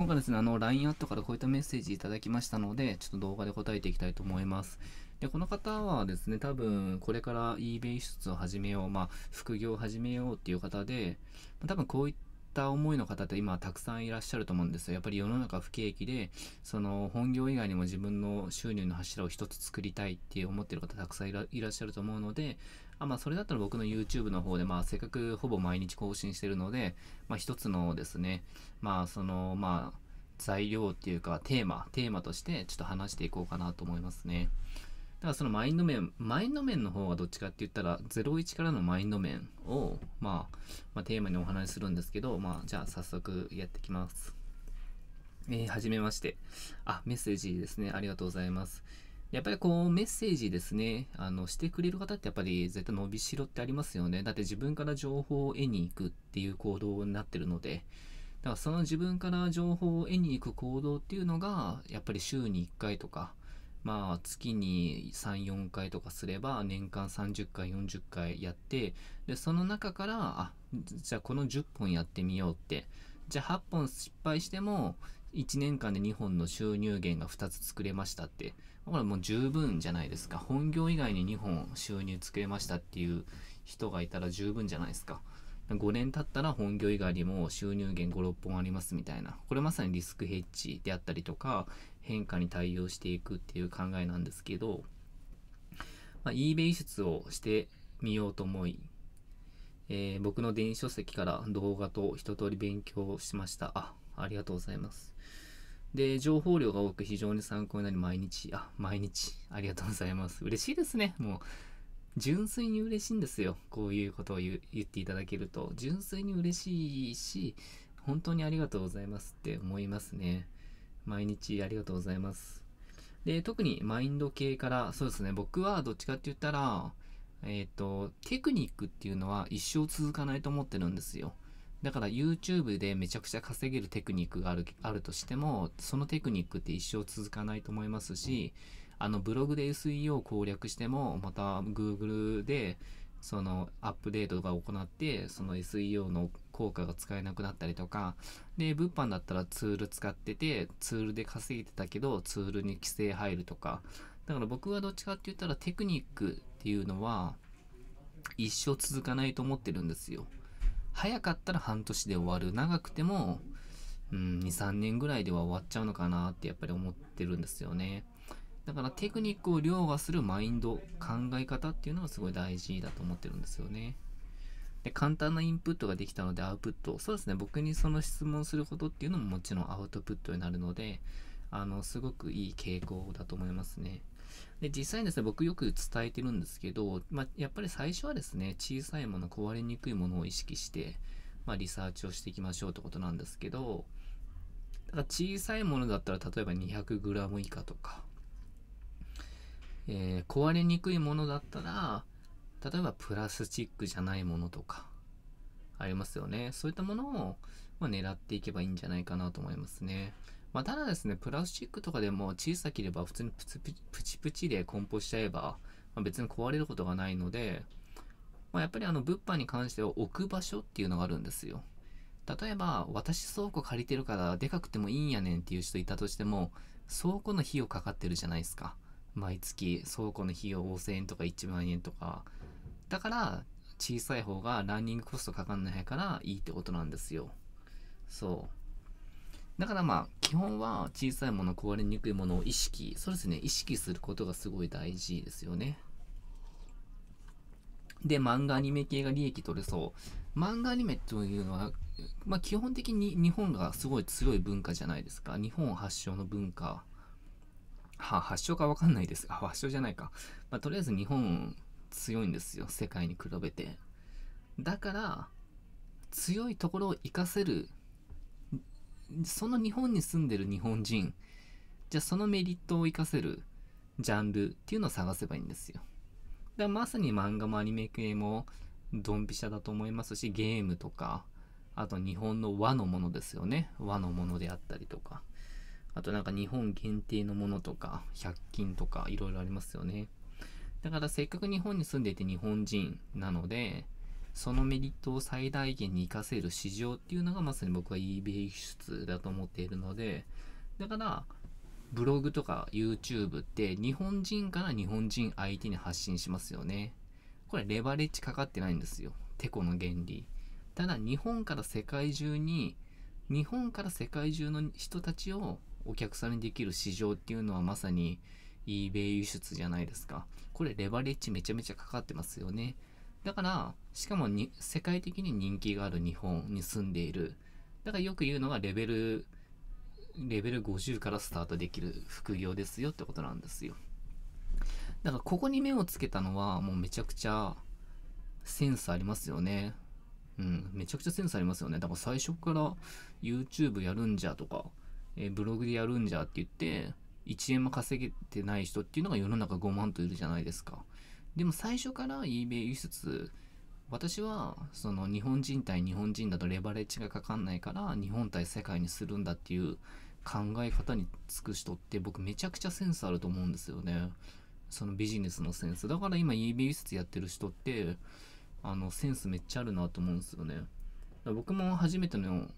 今回ですね、あの、LINE アットからこういったメッセージいただきましたので、ちょっと動画で答えていきたいと思います。で、この方はですね、多分、これから eBay 出出を始めよう、まあ、副業を始めようっていう方で、多分こういった思いの方って今たくさんいらっしゃると思うんですよ。やっぱり世の中不景気で、その本業以外にも自分の収入の柱を一つ作りたいって思ってる方たくさんいらっしゃると思うので、あ、まあ、それだったら僕の YouTube の方で、まあ、せっかくほぼ毎日更新してるので、まあ、一つのですね、まあ、その、まあ、材料っていうか、テーマ、テーマとして、ちょっと話していこうかなと思いますね。だからそのマインド面、マインド面の方がどっちかって言ったら、01からのマインド面を、まあ、まあ、テーマにお話しするんですけど、まあ、じゃあ早速やってきます。えー、はじめまして。あ、メッセージですね。ありがとうございます。やっぱりこうメッセージですね、あのしてくれる方ってやっぱり絶対伸びしろってありますよね。だって自分から情報を得に行くっていう行動になってるので、だからその自分から情報を得に行く行動っていうのが、やっぱり週に1回とか、まあ月に3、4回とかすれば年間30回、40回やって、で、その中から、あ、じゃあこの10本やってみようって、じゃあ8本失敗しても、1年間で2本の収入源が2つ作れましたって、これもう十分じゃないですか。本業以外に2本収入作れましたっていう人がいたら十分じゃないですか。5年経ったら本業以外にも収入源5、6本ありますみたいな。これまさにリスクヘッジであったりとか、変化に対応していくっていう考えなんですけど、まあ、eBay 出をしてみようと思い、えー、僕の電子書籍から動画と一通り勉強しました。あ、ありがとうございます。で、情報量が多く非常に参考になり、毎日、あ、毎日、ありがとうございます。嬉しいですね。もう、純粋に嬉しいんですよ。こういうことを言っていただけると。純粋に嬉しいし、本当にありがとうございますって思いますね。毎日ありがとうございます。で、特にマインド系から、そうですね、僕はどっちかって言ったら、えっ、ー、と、テクニックっていうのは一生続かないと思ってるんですよ。だから YouTube でめちゃくちゃ稼げるテクニックがあるあるとしても、そのテクニックって一生続かないと思いますし、あのブログで SEO を攻略しても、また Google でそのアップデートが行って、その SEO の効果が使えなくなったりとか、で、物販だったらツール使ってて、ツールで稼いでたけど、ツールに規制入るとか、だから僕はどっちかって言ったらテクニックっていうのは、一生続かないと思ってるんですよ。早かったら半年で終わる長くても、うん、23年ぐらいでは終わっちゃうのかなってやっぱり思ってるんですよねだからテクニックを凌駕するマインド考え方っていうのはすごい大事だと思ってるんですよねで簡単なインプットができたのでアウトプットそうですね僕にその質問することっていうのももちろんアウトプットになるのであのすごくいい傾向だと思いますねで、実際にですね、僕よく伝えてるんですけど、まあ、やっぱり最初はですね、小さいもの、壊れにくいものを意識して、まあ、リサーチをしていきましょうってことなんですけど、だから小さいものだったら、例えば 200g 以下とか、えー、壊れにくいものだったら、例えばプラスチックじゃないものとか、ありますよね。そういったものを、まあ、狙っていけばいいんじゃないかなと思いますね。まあ、ただですね、プラスチックとかでも小さければ普通にプチプチプチで梱包しちゃえば、まあ、別に壊れることがないので、まあ、やっぱりあの物販に関しては置く場所っていうのがあるんですよ。例えば、私倉庫借りてるからでかくてもいいんやねんっていう人いたとしても、倉庫の費用かかってるじゃないですか。毎月倉庫の費用5000円とか1万円とか。だから、小さい方がランニングコストかかんないからいいってことなんですよ。そう。だからまあ、基本は小さいもの、壊れにくいものを意識、そうですね、意識することがすごい大事ですよね。で、漫画アニメ系が利益取れそう。漫画アニメというのは、まあ、基本的に日本がすごい強い文化じゃないですか。日本発祥の文化。は発祥かわかんないですが、発祥じゃないか。まあ、とりあえず日本強いんですよ。世界に比べて。だから、強いところを活かせるその日本に住んでる日本人、じゃあそのメリットを活かせるジャンルっていうのを探せばいいんですよ。だからまさに漫画もアニメ系もドンピシャだと思いますし、ゲームとか、あと日本の和のものですよね。和のものであったりとか。あとなんか日本限定のものとか、100均とかいろいろありますよね。だからせっかく日本に住んでいて日本人なので、そのメリットを最大限に活かせる市場っていうのがまさに僕は eBay 輸出だと思っているので、だから、ブログとか YouTube って日本人から日本人相手に発信しますよね。これレバレッジかかってないんですよ。てこの原理。ただ日本から世界中に、日本から世界中の人たちをお客さんにできる市場っていうのはまさに eBay 輸出じゃないですか。これレバレッジめちゃめちゃかかってますよね。だから、しかもに世界的に人気がある日本に住んでいる。だからよく言うのがレベル、レベル50からスタートできる副業ですよってことなんですよ。だからここに目をつけたのはもうめちゃくちゃセンスありますよね。うん、めちゃくちゃセンスありますよね。だから最初から YouTube やるんじゃとか、えー、ブログでやるんじゃって言って、1円も稼げてない人っていうのが世の中5万といるじゃないですか。でも最初から eBay 輸出私はその日本人対日本人だとレバレッジがかかんないから日本対世界にするんだっていう考え方に尽く人って僕めちゃくちゃセンスあると思うんですよねそのビジネスのセンスだから今 eBay 輸出やってる人ってあのセンスめっちゃあるなと思うんですよね僕も初めての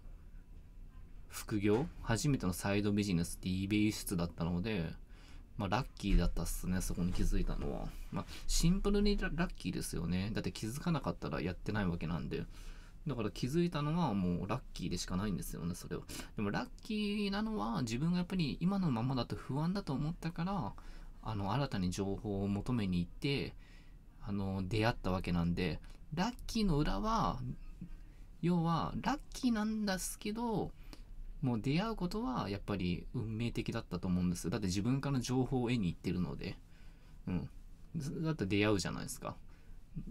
副業初めてのサイドビジネスって eBay 輸出だったのでまあ、ラッキーだったっすね、そこに気づいたのは。まあ、シンプルにラッキーですよね。だって気づかなかったらやってないわけなんで。だから気づいたのはもうラッキーでしかないんですよね、それは。でもラッキーなのは自分がやっぱり今のままだと不安だと思ったから、あの、新たに情報を求めに行って、あの、出会ったわけなんで、ラッキーの裏は、要は、ラッキーなんですけど、もう出会うことはやっぱり運命的だったと思うんです。だって自分から情報を得に行ってるので。うん。だって出会うじゃないですか。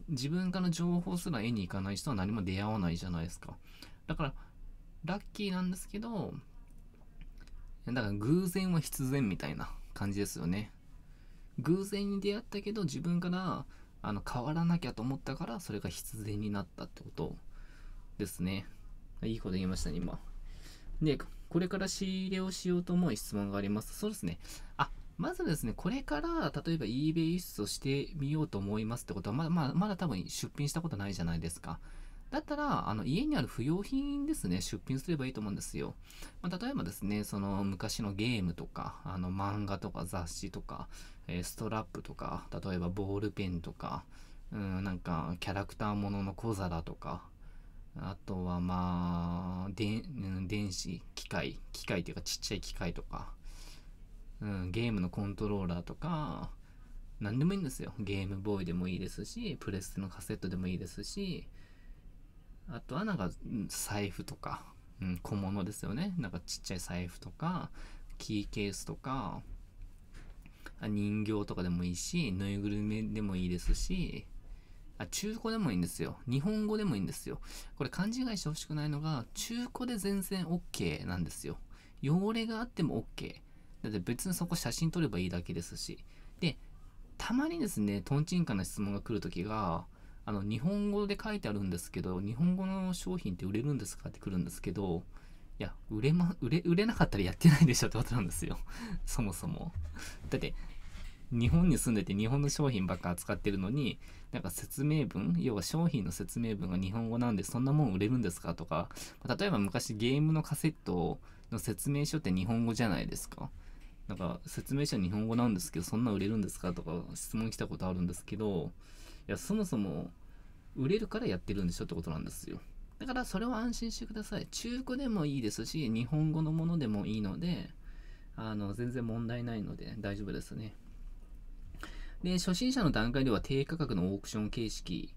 自分から情報すら得に行かない人は何も出会わないじゃないですか。だから、ラッキーなんですけど、だから偶然は必然みたいな感じですよね。偶然に出会ったけど自分からあの変わらなきゃと思ったからそれが必然になったってことですね。いいこと言いましたね、今。で、これから仕入れをしようと思う質問があります。そうですね。あ、まずですね、これから、例えば eBay 輸出をしてみようと思いますってことは、まだ、まあ、まだ多分出品したことないじゃないですか。だったら、あの、家にある不要品ですね、出品すればいいと思うんですよ。まあ、例えばですね、その、昔のゲームとか、あの、漫画とか雑誌とか、えー、ストラップとか、例えばボールペンとか、うん、なんか、キャラクターものの小皿とか、あとはまあ、で電子、機械、機械というかちっちゃい機械とか、うん、ゲームのコントローラーとか、何でもいいんですよ。ゲームボーイでもいいですし、プレステのカセットでもいいですし、あとはなんか財布とか、うん、小物ですよね。なんかちっちゃい財布とか、キーケースとか、人形とかでもいいし、ぬいぐるみでもいいですし、あ、中古でもいいんですよ。日本語でもいいんですよ。これ勘違いしてほしくないのが、中古で全然 OK なんですよ。汚れがあっても OK。だって別にそこ写真撮ればいいだけですし。で、たまにですね、トンチンカンな質問が来るときが、あの、日本語で書いてあるんですけど、日本語の商品って売れるんですかって来るんですけど、いや、売れま、売れ、売れなかったらやってないでしょってことなんですよ。そもそも。だって、日本に住んでて日本の商品ばっか扱ってるのになんか説明文要は商品の説明文が日本語なんでそんなもん売れるんですかとか例えば昔ゲームのカセットの説明書って日本語じゃないですかなんか説明書日本語なんですけどそんな売れるんですかとか質問来たことあるんですけどいやそもそも売れるからやってるんでしょってことなんですよだからそれを安心してください中古でもいいですし日本語のものでもいいのであの全然問題ないので大丈夫ですねで、初心者の段階では低価格のオークション形式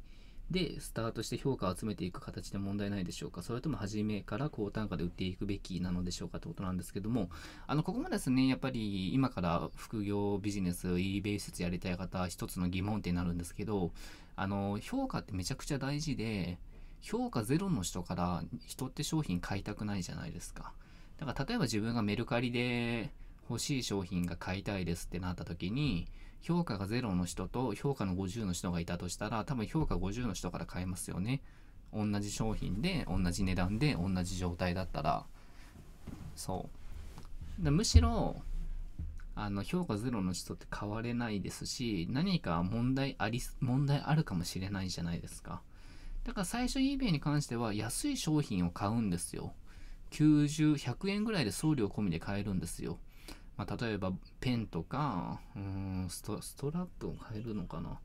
でスタートして評価を集めていく形で問題ないでしょうかそれとも初めから高単価で売っていくべきなのでしょうかってことなんですけどもあのここもですねやっぱり今から副業ビジネス eBay 施設やりたい方一つの疑問点になるんですけどあの評価ってめちゃくちゃ大事で評価ゼロの人から人って商品買いたくないじゃないですかだから例えば自分がメルカリで欲しい商品が買いたいですってなった時に評価が0の人と評価の50の人がいたとしたら、多分評価50の人から買えますよね。同じ商品で、同じ値段で、同じ状態だったら。そう。むしろ、あの、評価0の人って変われないですし、何か問題あり、問題あるかもしれないじゃないですか。だから最初 eBay に関しては安い商品を買うんですよ。90、100円ぐらいで送料込みで買えるんですよ。まあ、例えばペンとか、うんスト、ストラップを変えるのかな。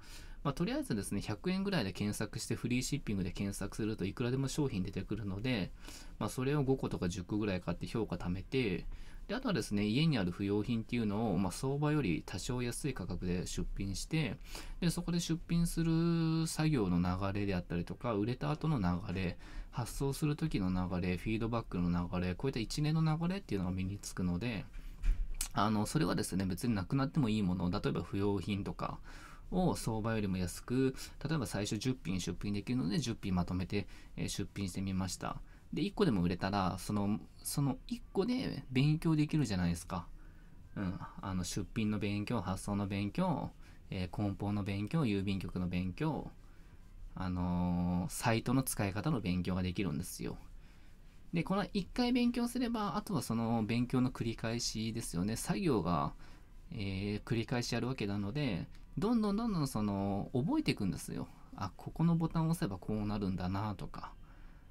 まあ、とりあえずですね、100円ぐらいで検索してフリーシッピングで検索するといくらでも商品出てくるので、まあ、それを5個とか10個ぐらい買って評価貯めて、で、あとはですね、家にある不要品っていうのを、まあ、相場より多少安い価格で出品して、で、そこで出品する作業の流れであったりとか、売れた後の流れ、発送する時の流れ、フィードバックの流れ、こういった一連の流れっていうのが身につくので、あの、それはですね、別になくなってもいいもの、例えば不用品とか、を相場よりも安く、例えば最初10品出品できるので10品まとめて出品してみました。で、1個でも売れたら、その、その1個で勉強できるじゃないですか。うん。あの、出品の勉強、発送の勉強、えー、梱包の勉強、郵便局の勉強、あのー、サイトの使い方の勉強ができるんですよ。で、この1回勉強すれば、あとはその勉強の繰り返しですよね。作業が、えー、繰り返しやるわけなので、どんどんどんどんその、覚えていくんですよ。あ、ここのボタンを押せばこうなるんだなとか、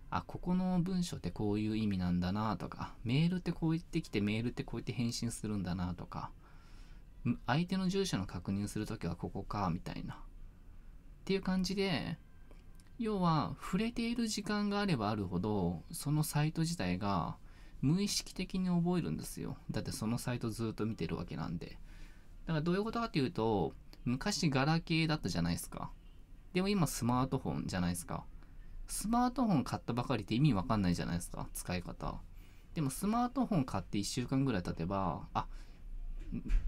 あ、ここの文章ってこういう意味なんだなとか、メールってこう言ってきて、メールってこうやって返信するんだなとか、相手の住所の確認するときはここか、みたいな。っていう感じで、要は触れている時間があればあるほどそのサイト自体が無意識的に覚えるんですよだってそのサイトずっと見てるわけなんでだからどういうことかっていうと昔ガラケーだったじゃないですかでも今スマートフォンじゃないですかスマートフォン買ったばかりって意味わかんないじゃないですか使い方でもスマートフォン買って1週間ぐらい経てばあ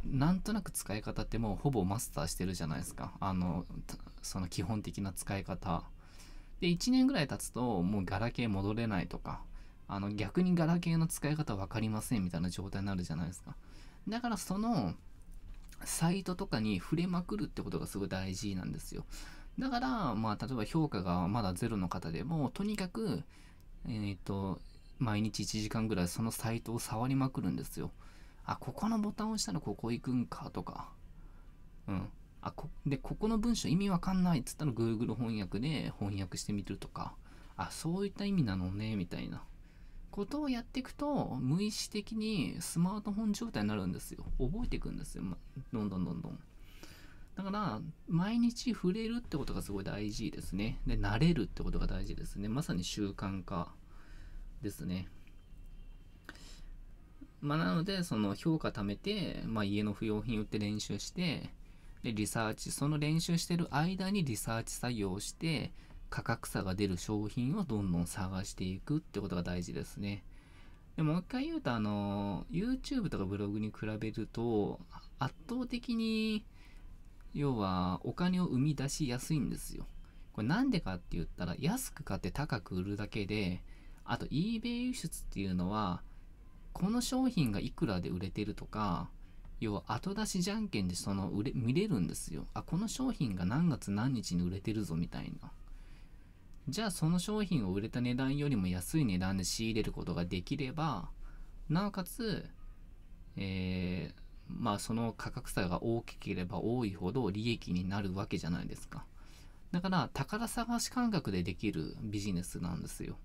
なんとなく使い方ってもうほぼマスターしてるじゃないですかあのその基本的な使い方で、1年ぐらい経つと、もうガラケー戻れないとか、あの、逆にガラケーの使い方分かりませんみたいな状態になるじゃないですか。だからその、サイトとかに触れまくるってことがすごい大事なんですよ。だから、まあ、例えば評価がまだゼロの方でも、とにかく、えっ、と、毎日1時間ぐらいそのサイトを触りまくるんですよ。あ、ここのボタンを押したらここ行くんかとか、で、ここの文章意味わかんないっつったら Google 翻訳で翻訳してみるとか、あ、そういった意味なのね、みたいなことをやっていくと、無意識的にスマートフォン状態になるんですよ。覚えていくんですよ。ま、どんどんどんどん。だから、毎日触れるってことがすごい大事ですね。で、慣れるってことが大事ですね。まさに習慣化ですね。まあ、なので、その評価貯めて、まあ、家の不用品売って練習して、でリサーチその練習してる間にリサーチ作業をして価格差が出る商品をどんどん探していくってことが大事ですねでもう一回言うとあの YouTube とかブログに比べると圧倒的に要はお金を生み出しやすいんですよこれなんでかって言ったら安く買って高く売るだけであと eBay 輸出っていうのはこの商品がいくらで売れてるとか要は後出しじゃんけんでその売れ見れるんですよあこの商品が何月何日に売れてるぞみたいなじゃあその商品を売れた値段よりも安い値段で仕入れることができればなおかつえー、まあその価格差が大きければ多いほど利益になるわけじゃないですかだから宝探し感覚でできるビジネスなんですよ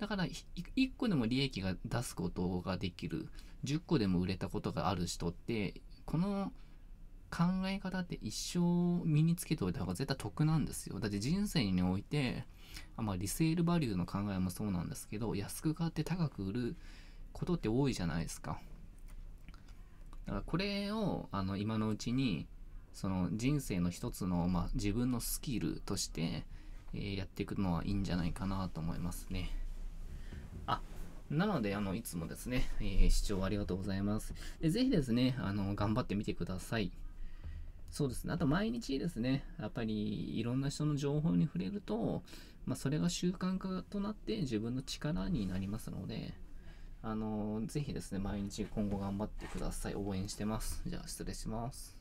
だから、1個でも利益が出すことができる、10個でも売れたことがある人って、この考え方って一生身につけておいた方が絶対得なんですよ。だって人生において、まあ、リセールバリューの考えもそうなんですけど、安く買って高く売ることって多いじゃないですか。だからこれをあの今のうちに、その人生の一つの、まあ、自分のスキルとして、えー、やっていくのはいいんじゃないかなと思いますね。なので、あの、いつもですね、えー、視聴ありがとうございます。でぜひですね、あの、頑張ってみてください。そうですね。あと毎日ですね、やっぱりいろんな人の情報に触れると、まあ、それが習慣化となって自分の力になりますので、あの、ぜひですね、毎日今後頑張ってください。応援してます。じゃあ失礼します。